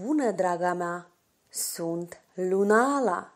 Bună, draga mea! Sunt Lunala!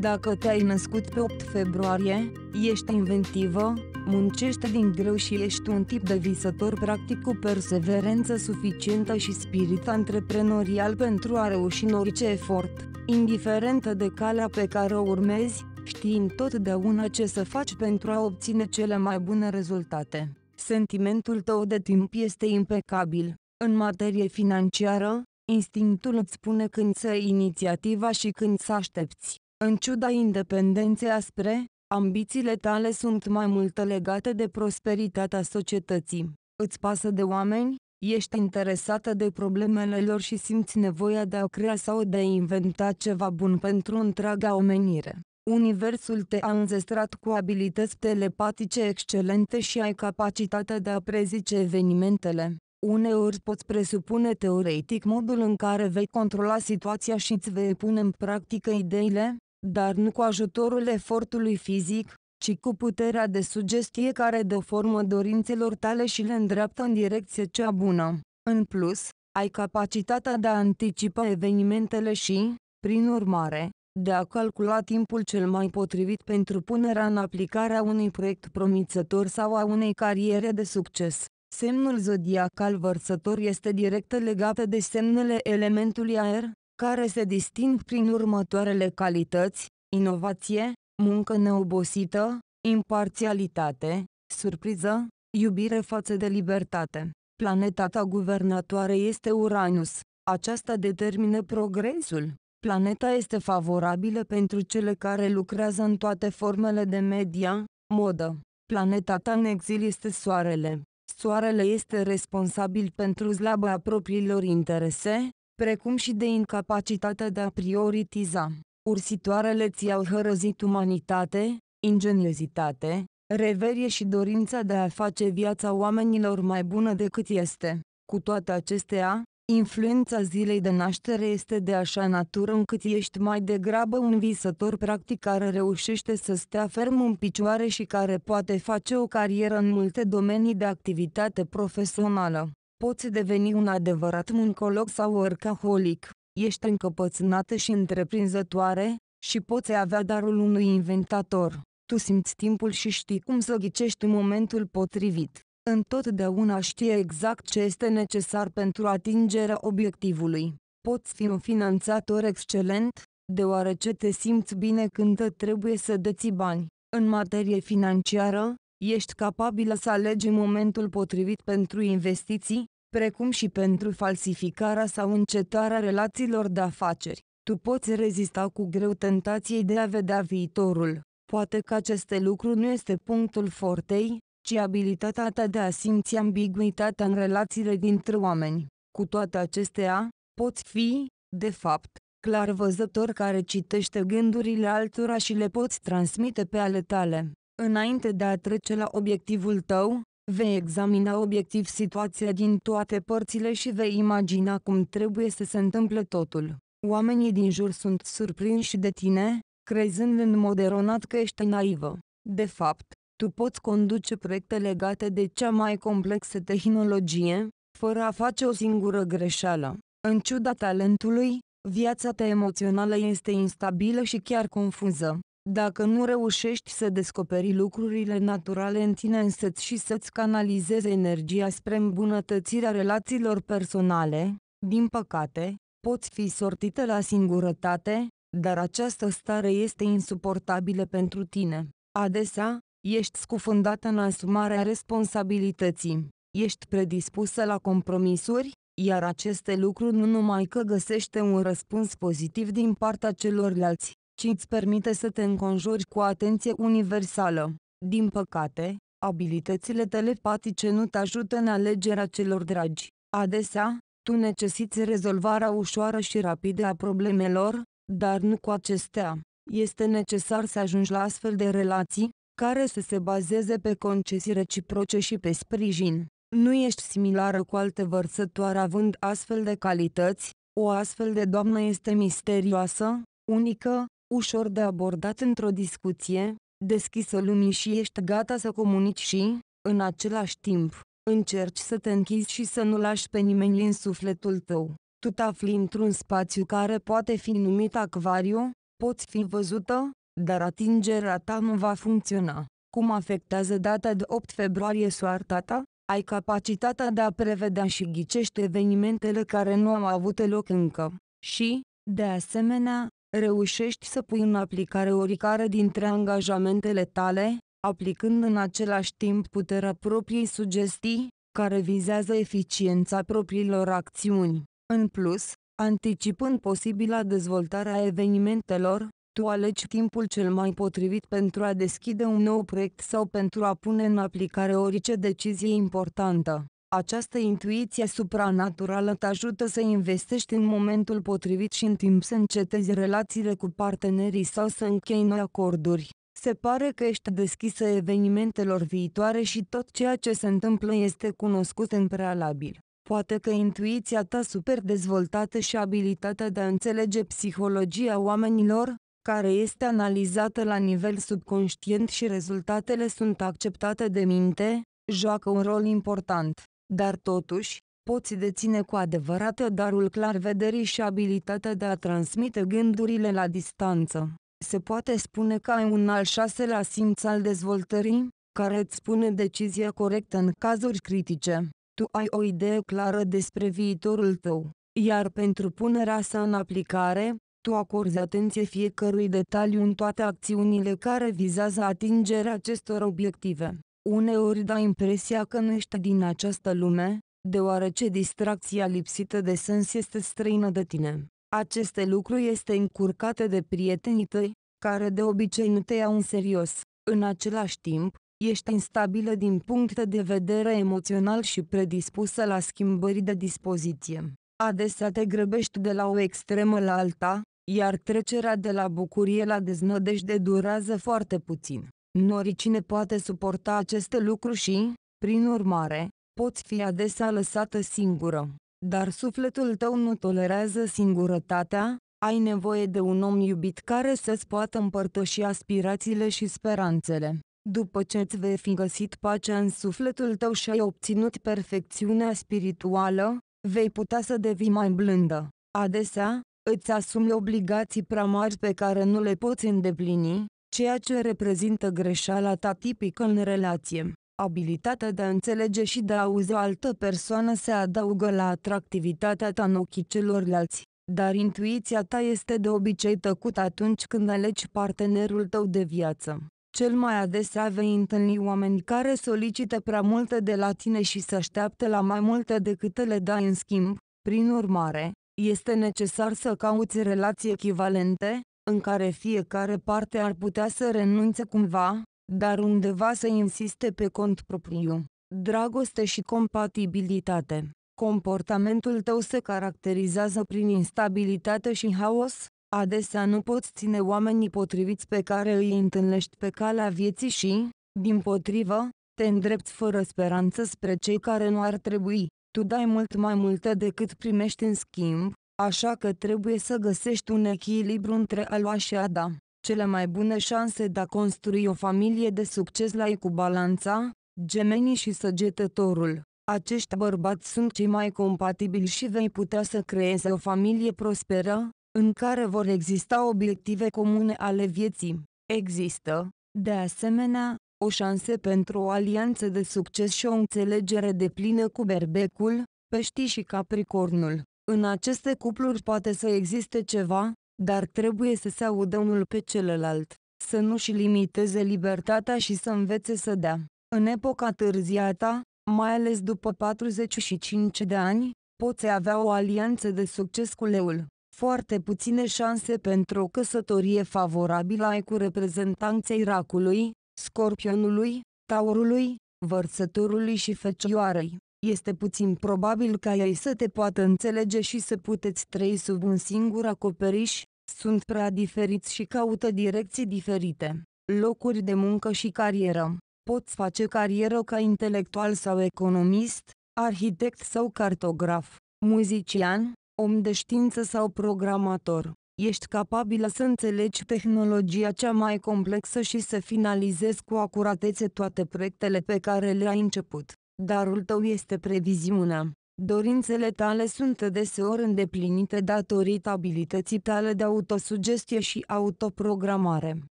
Dacă te-ai născut pe 8 februarie, ești inventivă, muncește din greu și ești un tip de visător practic cu perseverență suficientă și spirit antreprenorial pentru a reuși în orice efort, indiferent de calea pe care o urmezi, știi întotdeauna ce să faci pentru a obține cele mai bune rezultate. Sentimentul tău de timp este impecabil. În materie financiară, instinctul îți spune când să iei inițiativa și când să aștepți. În ciuda independenței aspre, ambițiile tale sunt mai mult legate de prosperitatea societății. Îți pasă de oameni, ești interesată de problemele lor și simți nevoia de a crea sau de a inventa ceva bun pentru întreaga omenire. Universul te-a înzestrat cu abilități telepatice excelente și ai capacitatea de a prezice evenimentele. Uneori poți presupune teoretic modul în care vei controla situația și îți vei pune în practică ideile, dar nu cu ajutorul efortului fizic, ci cu puterea de sugestie care dă formă dorințelor tale și le îndreaptă în direcție cea bună. În plus, ai capacitatea de a anticipa evenimentele și, prin urmare, de a calcula timpul cel mai potrivit pentru punerea în aplicare a unui proiect promițător sau a unei cariere de succes. Semnul zodiacal vărsător este direct legat de semnele elementului aer, care se disting prin următoarele calități, inovație, muncă neobosită, imparțialitate, surpriză, iubire față de libertate. Planeta ta guvernatoare este Uranus. Aceasta determină progresul. Planeta este favorabilă pentru cele care lucrează în toate formele de media, modă. Planeta ta în exil este Soarele. Soarele este responsabil pentru slabă a propriilor interese, precum și de incapacitatea de a prioritiza. Ursitoarele ți-au hărăzit umanitate, ingeniozitate, reverie și dorința de a face viața oamenilor mai bună decât este. Cu toate acestea, Influența zilei de naștere este de așa natură încât ești mai degrabă un visător practic care reușește să stea ferm în picioare și care poate face o carieră în multe domenii de activitate profesională. Poți deveni un adevărat muncolog sau orcaholic, ești încăpățânată și întreprinzătoare, și poți avea darul unui inventator. Tu simți timpul și știi cum să ghicești momentul potrivit întotdeauna știe exact ce este necesar pentru atingerea obiectivului. Poți fi un finanțator excelent, deoarece te simți bine când trebuie să deții bani. În materie financiară, ești capabilă să alegi momentul potrivit pentru investiții, precum și pentru falsificarea sau încetarea relațiilor de afaceri. Tu poți rezista cu greu tentației de a vedea viitorul. Poate că aceste lucru nu este punctul fortei, ci abilitatea ta de a simți ambiguitatea în relațiile dintre oameni. Cu toate acestea, poți fi, de fapt, clar văzător care citește gândurile altora și le poți transmite pe ale tale. Înainte de a trece la obiectivul tău, vei examina obiectiv situația din toate părțile și vei imagina cum trebuie să se întâmple totul. Oamenii din jur sunt surprinși de tine, crezând în mod eronat că ești naivă. De fapt, tu poți conduce proiecte legate de cea mai complexă tehnologie, fără a face o singură greșeală. În ciuda talentului, viața ta emoțională este instabilă și chiar confuză. Dacă nu reușești să descoperi lucrurile naturale în tine însăți și să-ți canalizezi energia spre îmbunătățirea relațiilor personale, din păcate, poți fi sortită la singurătate, dar această stare este insuportabilă pentru tine. Adesea, Ești scufundată în asumarea responsabilității. Ești predispusă la compromisuri, iar aceste lucruri nu numai că găsește un răspuns pozitiv din partea celorlalți, ci îți permite să te înconjuri cu atenție universală. Din păcate, abilitățile telepatice nu te ajută în alegerea celor dragi. Adesea, tu necesiți rezolvarea ușoară și rapidă a problemelor, dar nu cu acestea. Este necesar să ajungi la astfel de relații, care să se bazeze pe concesii reciproce și pe sprijin. Nu ești similară cu alte vărsătoare având astfel de calități, o astfel de doamnă este misterioasă, unică, ușor de abordat într-o discuție, deschisă lumii și ești gata să comunici și, în același timp, încerci să te închizi și să nu lași pe nimeni în sufletul tău. Tu te afli într-un spațiu care poate fi numit acvariu, poți fi văzută, dar atingerea ta nu va funcționa. Cum afectează data de 8 februarie soarta ta? Ai capacitatea de a prevedea și ghicești evenimentele care nu au avut loc încă. Și, de asemenea, reușești să pui în aplicare oricare dintre angajamentele tale, aplicând în același timp puterea propriei sugestii, care vizează eficiența propriilor acțiuni. În plus, anticipând posibila dezvoltarea evenimentelor, tu alegi timpul cel mai potrivit pentru a deschide un nou proiect sau pentru a pune în aplicare orice decizie importantă. Această intuiție supranaturală te ajută să investești în momentul potrivit și în timp să încetezi relațiile cu partenerii sau să închei noi acorduri. Se pare că ești deschisă evenimentelor viitoare și tot ceea ce se întâmplă este cunoscut în prealabil. Poate că intuiția ta super dezvoltată și abilitatea de a înțelege psihologia oamenilor, care este analizată la nivel subconștient și rezultatele sunt acceptate de minte, joacă un rol important, dar totuși, poți deține cu adevărat darul clar vederii și abilitatea de a transmite gândurile la distanță. Se poate spune că ai un al șaselea simț al dezvoltării, care îți spune decizia corectă în cazuri critice. Tu ai o idee clară despre viitorul tău, iar pentru punerea sa în aplicare, tu acorzi atenție fiecărui detaliu în toate acțiunile care vizează atingerea acestor obiective. Uneori dai impresia că nu ești din această lume, deoarece distracția lipsită de sens este străină de tine. Aceste lucruri este încurcate de prietenii tăi, care de obicei nu te iau în serios. În același timp, ești instabilă din punct de vedere emoțional și predispusă la schimbări de dispoziție. Adesea te grăbești de la o extremă la alta, iar trecerea de la bucurie la deznădejde durează foarte puțin. Noricine poate suporta aceste lucruri și, prin urmare, poți fi adesea lăsată singură. Dar sufletul tău nu tolerează singurătatea, ai nevoie de un om iubit care să-ți poată împărtăși aspirațiile și speranțele. După ce îți vei fi găsit pacea în sufletul tău și ai obținut perfecțiunea spirituală, vei putea să devii mai blândă. Adesea, îți asumi obligații prea mari pe care nu le poți îndeplini, ceea ce reprezintă greșeala ta tipică în relație. Abilitatea de a înțelege și de a auzi o altă persoană se adaugă la atractivitatea ta în ochii celorlalți, dar intuiția ta este de obicei tăcută atunci când alegi partenerul tău de viață. Cel mai adesea vei întâlni oameni care solicită prea multe de la tine și se așteaptă la mai multe decât le dai în schimb, prin urmare, este necesar să cauți relații echivalente, în care fiecare parte ar putea să renunțe cumva, dar undeva să insiste pe cont propriu. Dragoste și compatibilitate. Comportamentul tău se caracterizează prin instabilitate și haos, adesea nu poți ține oamenii potriviți pe care îi întâlnești pe calea vieții și, din potrivă, te îndrepți fără speranță spre cei care nu ar trebui tu dai mult mai multe decât primești în schimb, așa că trebuie să găsești un echilibru între a lua și a da. Cele mai bune șanse de a construi o familie de succes la ei cu balanța, gemenii și săgetătorul. Acești bărbați sunt cei mai compatibili și vei putea să creezi o familie prosperă, în care vor exista obiective comune ale vieții. Există, de asemenea, o șansă pentru o alianță de succes și o înțelegere de plină cu berbecul, peștii și capricornul. În aceste cupluri poate să existe ceva, dar trebuie să se audă unul pe celălalt, să nu-și limiteze libertatea și să învețe să dea. În epoca târziată, mai ales după 45 de ani, poți avea o alianță de succes cu leul. Foarte puține șanse pentru o căsătorie favorabilă ai cu reprezentanții racului, scorpionului, taurului, vărsătorului și fecioarei, este puțin probabil ca ei să te poată înțelege și să puteți trăi sub un singur acoperiș, sunt prea diferiți și caută direcții diferite, locuri de muncă și carieră. Poți face carieră ca intelectual sau economist, arhitect sau cartograf, muzician, om de știință sau programator ești capabilă să înțelegi tehnologia cea mai complexă și să finalizezi cu acuratețe toate proiectele pe care le-ai început. Darul tău este previziunea. Dorințele tale sunt deseori îndeplinite datorită abilității tale de autosugestie și autoprogramare.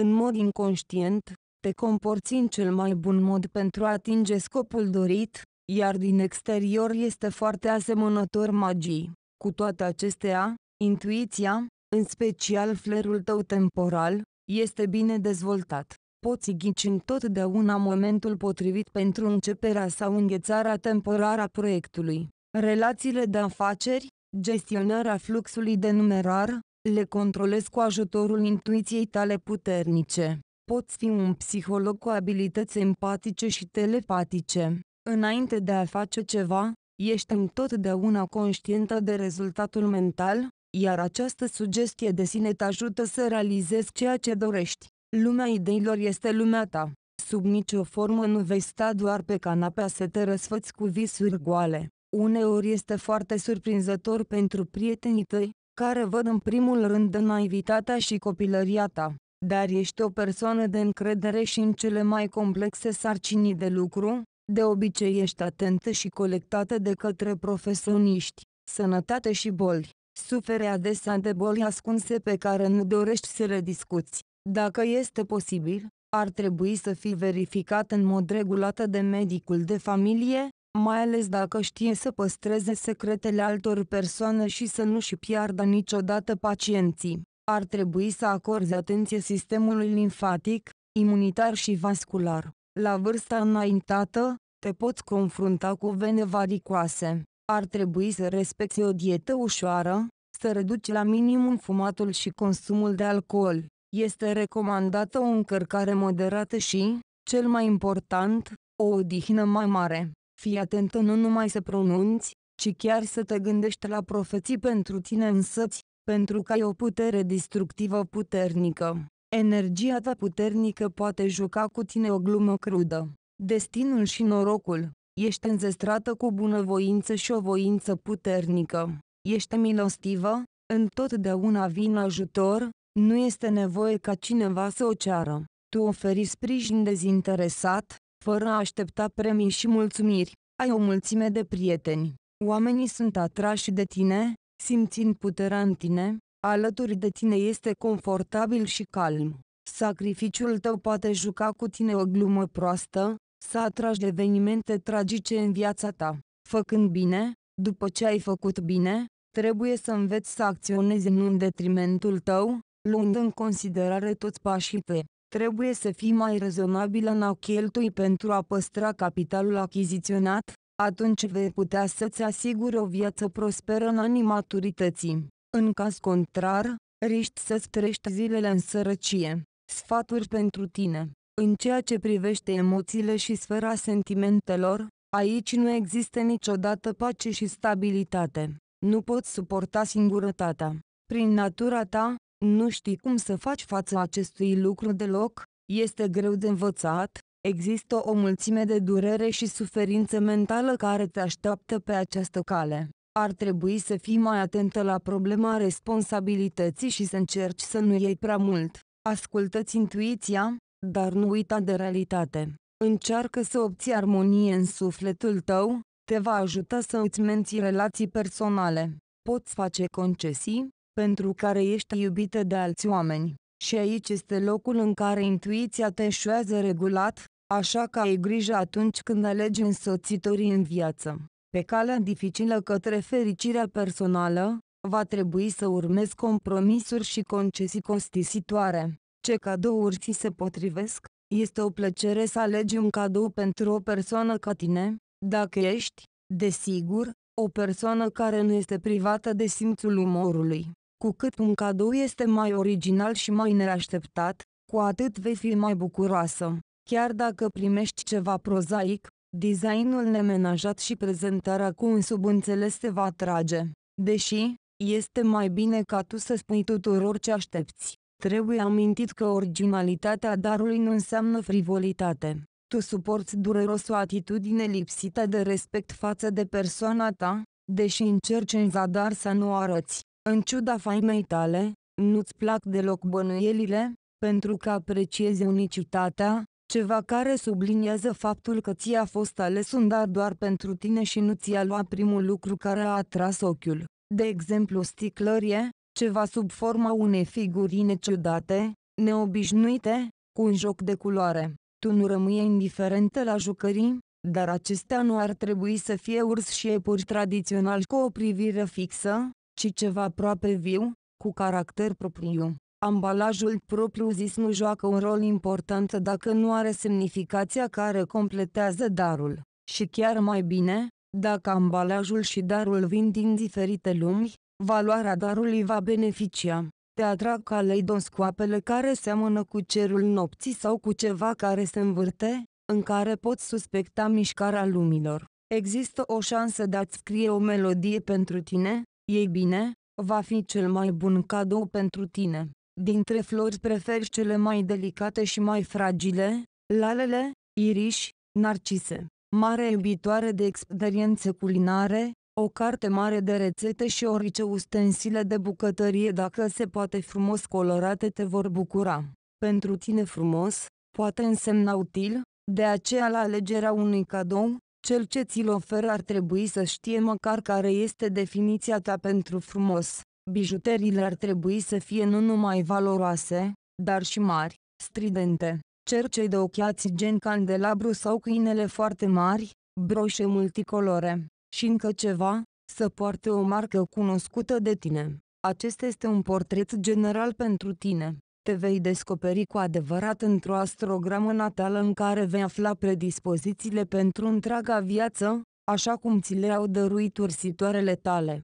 În mod inconștient, te comporți în cel mai bun mod pentru a atinge scopul dorit, iar din exterior este foarte asemănător magii. Cu toate acestea, intuiția, în special flerul tău temporal, este bine dezvoltat. Poți ghici întotdeauna momentul potrivit pentru începerea sau înghețarea temporară a proiectului. Relațiile de afaceri, gestionarea fluxului de numerar, le controlezi cu ajutorul intuiției tale puternice. Poți fi un psiholog cu abilități empatice și telepatice. Înainte de a face ceva, ești întotdeauna conștientă de rezultatul mental, iar această sugestie de sine te ajută să realizezi ceea ce dorești. Lumea ideilor este lumea ta. Sub nicio formă nu vei sta doar pe canapea să te răsfăți cu visuri goale. Uneori este foarte surprinzător pentru prietenii tăi, care văd în primul rând naivitatea și copilăria ta, dar ești o persoană de încredere și în cele mai complexe sarcini de lucru, de obicei ești atentă și colectată de către profesioniști, sănătate și boli. Sufere adesea de boli ascunse pe care nu dorești să le discuți. Dacă este posibil, ar trebui să fii verificat în mod regulat de medicul de familie, mai ales dacă știe să păstreze secretele altor persoane și să nu și piardă niciodată pacienții. Ar trebui să acorzi atenție sistemului limfatic, imunitar și vascular. La vârsta înaintată, te poți confrunta cu vene varicoase. Ar trebui să respecte o dietă ușoară, să reduci la minimum fumatul și consumul de alcool. Este recomandată o încărcare moderată și, cel mai important, o odihnă mai mare. Fii atentă nu numai să pronunți, ci chiar să te gândești la profeții pentru tine însăți, pentru că ai o putere destructivă puternică. Energia ta puternică poate juca cu tine o glumă crudă. Destinul și norocul Ești înzestrată cu bunăvoință și o voință puternică. Ești milostivă, întotdeauna vin ajutor, nu este nevoie ca cineva să o ceară. Tu oferi sprijin dezinteresat, fără a aștepta premii și mulțumiri. Ai o mulțime de prieteni. Oamenii sunt atrași de tine, simțind puterea în tine, alături de tine este confortabil și calm. Sacrificiul tău poate juca cu tine o glumă proastă, să atragi evenimente tragice în viața ta. Făcând bine, după ce ai făcut bine, trebuie să înveți să acționezi nu în detrimentul tău, luând în considerare toți pașii tăi. Trebuie să fii mai rezonabil în a cheltui pentru a păstra capitalul achiziționat, atunci vei putea să-ți asiguri o viață prosperă în anii maturității. În caz contrar, riști să-ți trești zilele în sărăcie. Sfaturi pentru tine în ceea ce privește emoțiile și sfera sentimentelor, aici nu există niciodată pace și stabilitate. Nu poți suporta singurătatea. Prin natura ta, nu știi cum să faci față acestui lucru deloc, este greu de învățat, există o mulțime de durere și suferință mentală care te așteaptă pe această cale. Ar trebui să fii mai atentă la problema responsabilității și să încerci să nu iei prea mult. Ascultă-ți intuiția, dar nu uita de realitate. Încearcă să obții armonie în sufletul tău, te va ajuta să îți menții relații personale. Poți face concesii, pentru care ești iubită de alți oameni. Și aici este locul în care intuiția te eșuează regulat, așa că ai grijă atunci când alegi însoțitorii în viață. Pe calea dificilă către fericirea personală, va trebui să urmezi compromisuri și concesii costisitoare ce cadouri ți se potrivesc, este o plăcere să alegi un cadou pentru o persoană ca tine, dacă ești, desigur, o persoană care nu este privată de simțul umorului. Cu cât un cadou este mai original și mai neașteptat, cu atât vei fi mai bucuroasă. Chiar dacă primești ceva prozaic, designul nemenajat și prezentarea cu un subînțeles te va atrage. Deși, este mai bine ca tu să spui tuturor ce aștepți. Trebuie amintit că originalitatea darului nu înseamnă frivolitate. Tu suporți dureros o atitudine lipsită de respect față de persoana ta, deși încerci în zadar să nu arăți. În ciuda faimei tale, nu-ți plac deloc bănuielile, pentru că apreciezi unicitatea, ceva care subliniază faptul că ți-a fost ales un dar doar pentru tine și nu ți-a luat primul lucru care a atras ochiul, de exemplu sticlărie, ceva sub forma unei figurine ciudate, neobișnuite, cu un joc de culoare. Tu nu rămâi indiferentă la jucării, dar acestea nu ar trebui să fie urs și iepuri tradițional cu o privire fixă, ci ceva aproape viu, cu caracter propriu. Ambalajul propriu-zis nu joacă un rol important dacă nu are semnificația care completează darul. Și chiar mai bine, dacă ambalajul și darul vin din diferite lumi, valoarea darului va beneficia. Te atrag caleidoscoapele care seamănă cu cerul nopții sau cu ceva care se învârte, în care poți suspecta mișcarea lumilor. Există o șansă de a-ți scrie o melodie pentru tine? Ei bine, va fi cel mai bun cadou pentru tine. Dintre flori preferi cele mai delicate și mai fragile, lalele, iriși, narcise. Mare iubitoare de experiențe culinare, o carte mare de rețete și orice ustensile de bucătărie dacă se poate frumos colorate te vor bucura. Pentru tine frumos, poate însemna util, de aceea la alegerea unui cadou, cel ce ți-l oferă ar trebui să știe măcar care este definiția ta pentru frumos. Bijuteriile ar trebui să fie nu numai valoroase, dar și mari, stridente. Cercei de ochiați gen candelabru sau câinele foarte mari, broșe multicolore. Și încă ceva, să poarte o marcă cunoscută de tine. Acesta este un portret general pentru tine. Te vei descoperi cu adevărat într-o astrogramă natală în care vei afla predispozițiile pentru întreaga viață, așa cum ți le-au dăruit ursitoarele tale.